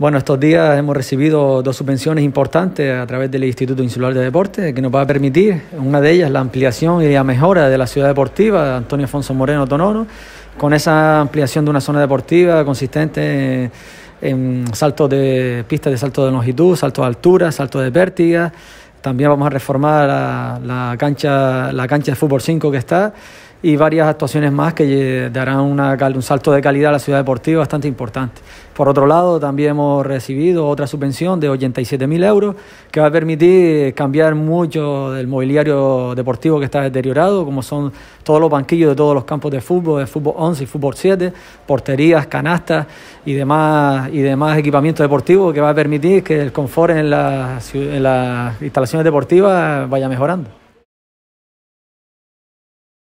Bueno, estos días hemos recibido dos subvenciones importantes a través del Instituto Insular de Deportes que nos va a permitir, una de ellas, la ampliación y la mejora de la ciudad deportiva Antonio Afonso Moreno Tonono con esa ampliación de una zona deportiva consistente en saltos de pistas de salto de longitud, salto de altura, salto de pértiga. También vamos a reformar la, cancha, la cancha de fútbol 5 que está y varias actuaciones más que eh, darán un salto de calidad a la ciudad deportiva bastante importante. Por otro lado, también hemos recibido otra subvención de 87.000 euros que va a permitir cambiar mucho del mobiliario deportivo que está deteriorado, como son todos los banquillos de todos los campos de fútbol, de fútbol 11 y fútbol 7, porterías, canastas y demás, y demás equipamiento deportivo que va a permitir que el confort en las instalaciones deportivas vaya mejorando.